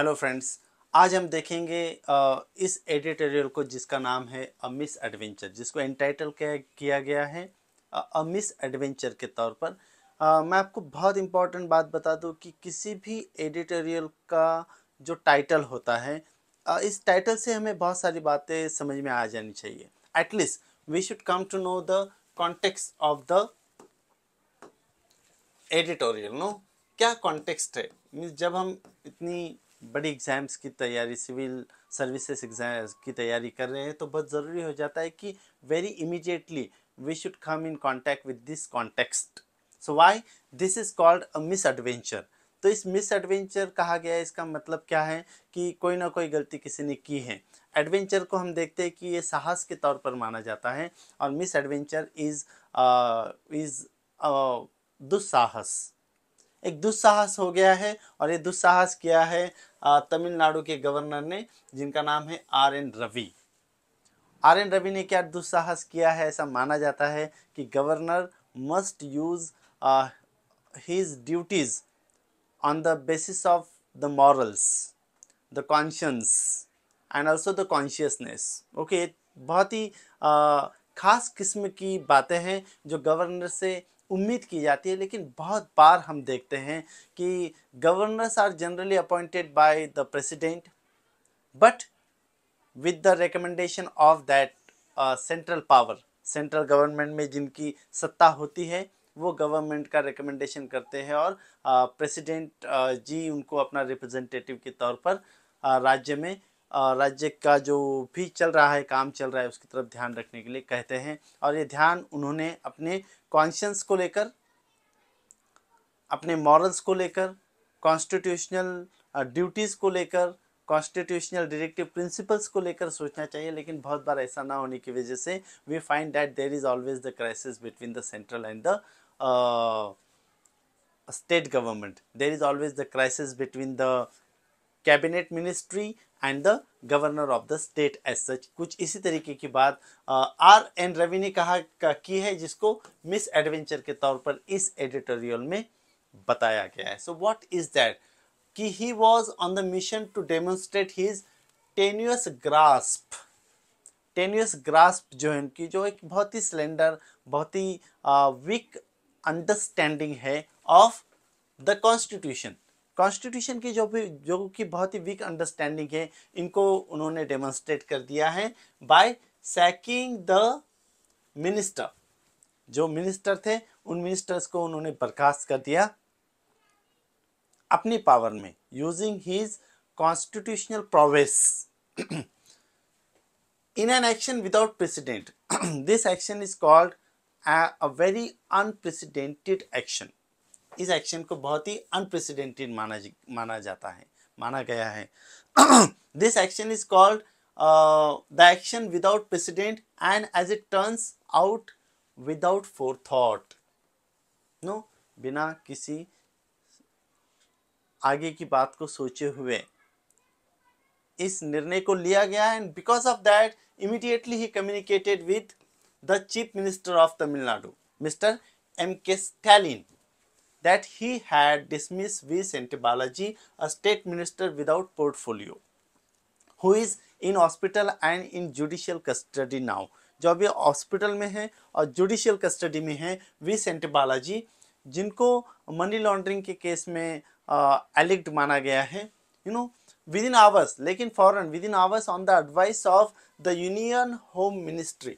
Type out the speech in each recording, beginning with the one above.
Hello friends आज हम देखेंगे इस एडिटोरियल को जिसका नाम है अ मिस एडवेंचर जिसको एंटाइटल किया गया है अ मिस एडवेंचर के तौर पर मैं आपको बहुत इम्पोर्टेंट बात बता दूं कि किसी भी एडिटोरियल का जो टाइटल होता है इस टाइटल से हमें बहुत सारी बातें समझ में आ जानी चाहिए at least we should come to know the context of the editorial no क्या कॉन्टेक्स्ट है मीन्स जब हम इतनी बड़ी एग्ज़ाम्स की तैयारी सिविल सर्विसेज एग्ज़ाम की तैयारी कर रहे हैं तो बहुत ज़रूरी हो जाता है कि very immediately we should come in contact with this context so why this is called a misadventure तो इस मिस एडवेंचर कहा गया है इसका मतलब क्या है कि कोई ना कोई गलती किसी ने की है एडवेंचर को हम देखते हैं कि ये साहस के तौर पर माना जाता है और मिस एडवेंचर इज़ इज़ दुस्साहस एक दुस्साहस हो गया है और ये दुस्साहस किया है तमिलनाडु के गवर्नर ने जिनका नाम है R N Ravi R N Ravi ने क्या दुस्साहस किया है ऐसा माना जाता है कि governor must use his duties on the basis of the morals the conscience and also the consciousness okay बहुत ही खास किस्म की बातें हैं जो गवर्नर से उम्मीद की जाती है लेकिन बहुत बार हम देखते हैं कि governors are generally appointed by the president but with the recommendation of that central power central government में जिनकी सत्ता होती है वो गवर्नमेंट का रिकमेंडेशन करते हैं और प्रेसिडेंट uh, uh, जी उनको अपना रिप्रेजेंटेटिव के तौर पर uh, राज्य में राज्य का जो भी चल रहा है काम चल रहा है उसकी तरफ ध्यान रखने के लिए कहते हैं और ये ध्यान उन्होंने अपने कॉन्शियंस को लेकर अपने मॉरल्स को लेकर कॉन्स्टिट्यूशनल ड्यूटीज़ को लेकर कॉन्स्टिट्यूशनल डायरेक्टिव प्रिंसिपल्स को लेकर सोचना चाहिए लेकिन बहुत बार ऐसा ना होने की वजह से we find that there is always the crisis between the central and the state government there is always the crisis between the cabinet ministry and the governor of the state as such कुछ इसी तरीके की बात are N Ravi ने कहा की है जिसको मिस एडवेंचर के तौर पर इस एडिटोरियल में बताया गया है सो वॉट इज दैट कि he was on the mission to demonstrate his tenuous grasp tenuous grasp जो है उनकी जो एक बहुत ही सिलेंडर बहुत ही वीक अंडरस्टैंडिंग है ऑफ द कॉन्स्टिट्यूशन कॉन्स्टिट्यूशन की जो भी जो कि बहुत ही वीक अंडरस्टैंडिंग है इनको उन्होंने डेमोन्स्ट्रेट कर दिया है बाय सैकिंग द मिनिस्टर जो मिनिस्टर थे उन मिनिस्टर्स को उन्होंने बर्खास्त कर दिया अपनी पावर में using his constitutional prowess in an action without precedent this action is called a very unprecedented action इस एक्शन को बहुत ही अनप्रेसिडेंटेड माना माना जाता है माना गया है this action is called the action without precedent and as it turns out without forethought no बिना किसी आगे की बात को सोचे हुए इस निर्णय को लिया गया and because of that immediately he communicated with the chief minister of Tamil Nadu mister M K Stalin that he had dismissed Vicente Balaji, a state minister without portfolio, who is in hospital and in judicial custody now. जो अभी hospital में है और judicial custody में है विसेंट बालाजी जिनको money laundering के case में एलिक्ट माना गया है you know within hours लेकिन फॉरन within hours on the advice of the union home ministry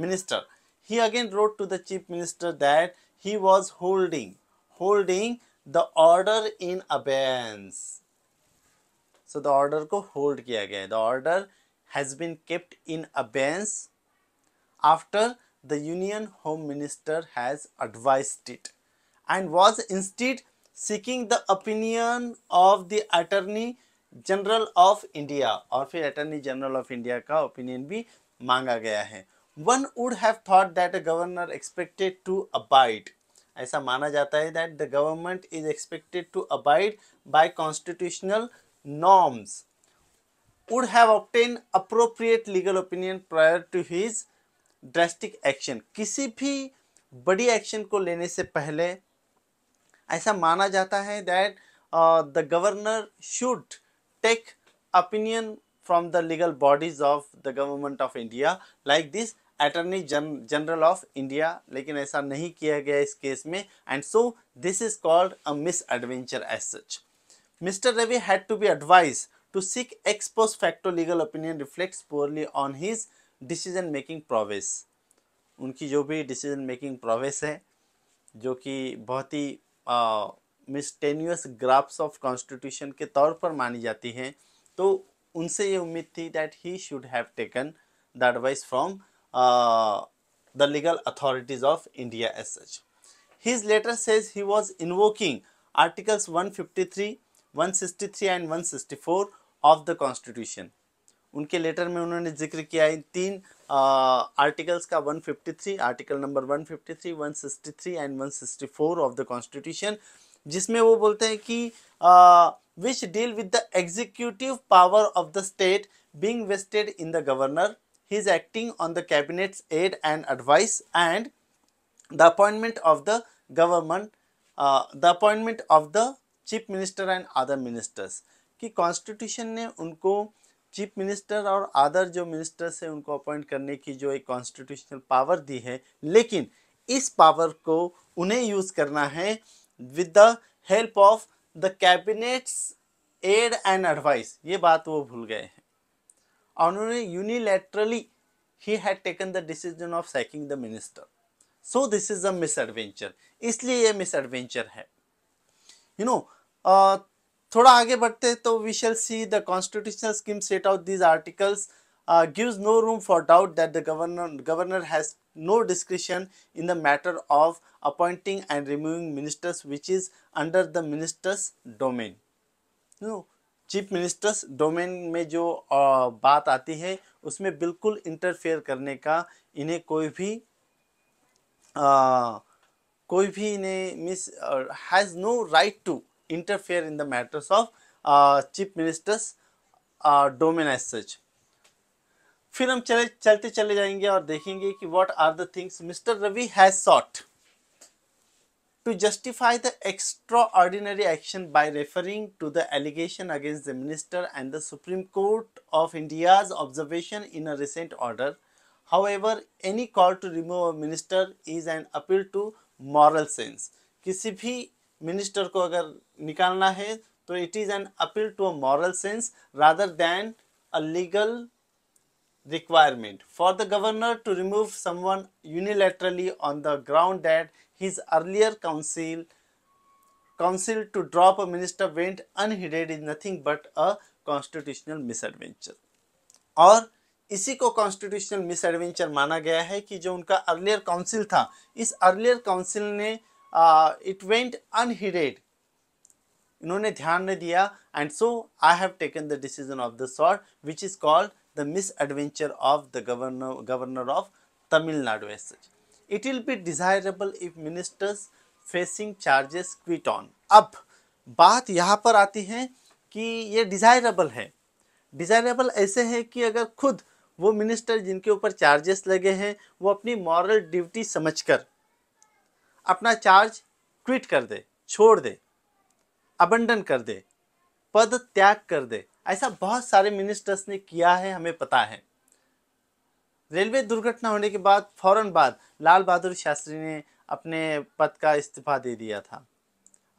minister he again wrote to the chief minister that he was holding holding the order in abeyance so the order को hold किया गया है the order has been kept in abeyance after the union home minister has advised it and was instead seeking the opinion of the attorney general of India और फिर attorney general of India का opinion भी मांगा गया है one would have thought that governor expected to abide ऐसा माना जाता है that the government is expected to abide by constitutional norms would have obtained appropriate legal opinion prior to his drastic action किसी भी बड़ी एक्शन को लेने से पहले ऐसा माना जाता है that the governor should take opinion from the legal bodies of the government of India like this attorney general of India लेकिन ऐसा नहीं किया गया इस केस में and so this is called a misadventure as such mister Ravi had to be advise to seek ex post facto legal opinion reflect poorly on his decision making prowess उनकी जो भी डिसीजन मेकिंग प्रोवेस है जो कि बहुत ही मिस्टेनियस grasp of constitution के तौर पर मानी जाती हैं तो उनसे ये उम्मीद थी that he should have taken the advice from Uh, the legal authorities of India as such. His letter says he was invoking articles 153, 163 and 164 of the constitution. Unke letter mein unhone zikr kiya articles 153, article number 153, 163 and 164 of the constitution. Uh, which deal with the executive power of the state being vested in the governor he is acting on the cabinet's aid and advice and the appointment of the government uh, the appointment of the chief minister and other ministers ki constitution ne unko chief minister और other जो minister से उनको appoint करने की जो एक constitutional power दी है लेकिन इस पावर को उन्हें यूज़ करना है with the help of the cabinets aid and advice ये बात वो भूल गए हैं Honorary unilaterally he had taken the decision of sacking the minister. So this is a misadventure. इसलिए ये misadventure है. You know, uh, थोड़ा आगे बढ़ते तो we shall see the constitutional scheme set out these articles uh, gives no room for doubt that the governor governor has no discretion in the matter of appointing and removing ministers which is under the minister's domain. You know, chief minister's domain में जो आ, बात आती है उसमें बिल्कुल interfere करने का इन्हें कोई भी आ, कोई भी इन्हें मिस has no right to interfere in the matters of chief minister's domain as such फिर हम चले चलते चले जाएंगे और देखेंगे कि what are the things mister Ravi has sought to justify the extraordinary action by referring to the allegation against the minister and the Supreme Court of India's observation in a recent order. However, any call to remove a minister is an appeal to moral sense. किसी भी minister को अगर निकालना है तो it is an appeal to a moral sense rather than a legal requirement for the governor to remove someone unilaterally on the ground that his earlier counsel, counsel to drop a minister went unheeded is nothing but a constitutional misadventure. or इसी को constitutional miss adventure माना गया है कि जो उनका earlier council था इस अर्लियर काउंसिल ने इट वेंट अनहिडेड इन्होंने ध्यान नहीं दिया and so I have taken the decision of the sort which is called the misadventure of the governor governor of Tamil Nadu as such it will be desirable if ministers facing charges quit on अब बात यहाँ पर आती है कि ये desirable है desirable ऐसे है कि अगर खुद वो मिनिस्टर जिनके ऊपर चार्जेस लगे हैं वो अपनी मॉरल ड्यूटी समझकर अपना चार्ज क्विट कर दे छोड़ दे अबंडन कर दे पद त्याग कर दे ऐसा बहुत सारे मिनिस्टर्स ने किया है हमें पता है रेलवे दुर्घटना होने के बाद फौरन बाद लाल बहादुर शास्त्री ने अपने पद का इस्तीफा दे दिया था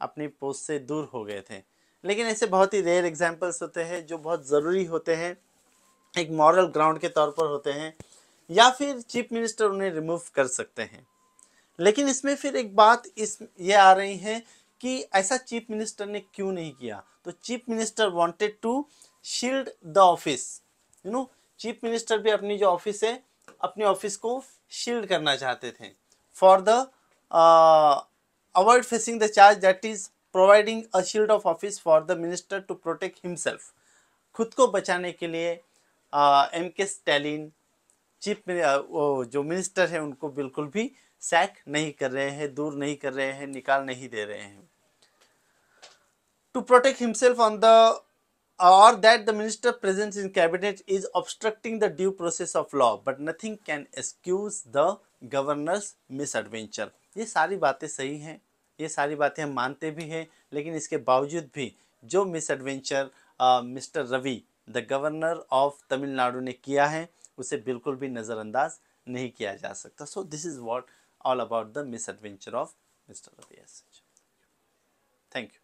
अपनी पोस्ट से दूर हो गए थे लेकिन ऐसे बहुत ही रेयर एग्जाम्पल्स होते हैं जो बहुत ज़रूरी होते हैं एक मॉरल ग्राउंड के तौर पर होते हैं या फिर चीफ मिनिस्टर उन्हें रिमूव कर सकते हैं लेकिन इसमें फिर एक बात इस ये आ रही है कि ऐसा चीफ मिनिस्टर ने क्यों नहीं किया तो chief minister wanted to shield the office you know chief minister भी अपनी जो ऑफिस है अपने ऑफिस को शील्ड करना चाहते थे for the avoid facing the charge that is providing a shield of office for the minister to protect himself खुद को बचाने के लिए M K Stalin chief uh, जो मिनिस्टर है उनको बिल्कुल भी सैक नहीं कर रहे हैं दूर नहीं कर रहे हैं निकाल नहीं दे रहे हैं to protect himself on the or that the minister presence in cabinet is obstructing the due process of law but nothing can excuse the governor's misadventure ये सारी बातें सही हैं ये सारी बातें हम मानते भी हैं लेकिन इसके बावजूद भी जो misadventure mister Ravi the governor of Tamil Nadu ने किया है उसे बिल्कुल भी नज़रअंदाज नहीं किया जा सकता so this is what all about the misadventure of mister Ravi thank you